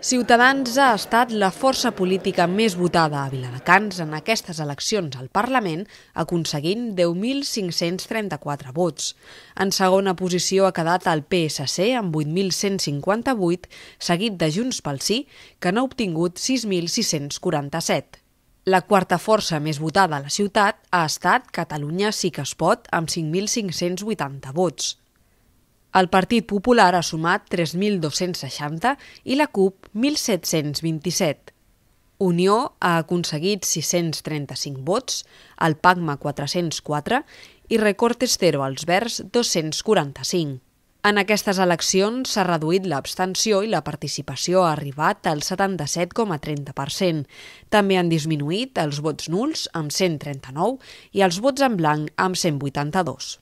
Ciutadans ha estat la força política més votada a Viladecans en aquestes eleccions al Parlament, aconseguint 10.534 vots. En segona posició ha quedat el PSC amb 8.158, seguit de Junts pel Sí, que n'ha obtingut 6.647. La quarta força més votada a la ciutat ha estat Catalunya Sí que es pot, amb 5.580 vots. El Partit Popular ha sumat 3.260 i la CUP 1.727. Unió ha aconseguit 635 vots, el PACMA 404 i Recortes Cero als Verds 245. En aquestes eleccions s'ha reduït l'abstenció i la participació ha arribat al 77,30%. També han disminuït els vots nuls amb 139 i els vots en blanc amb 182.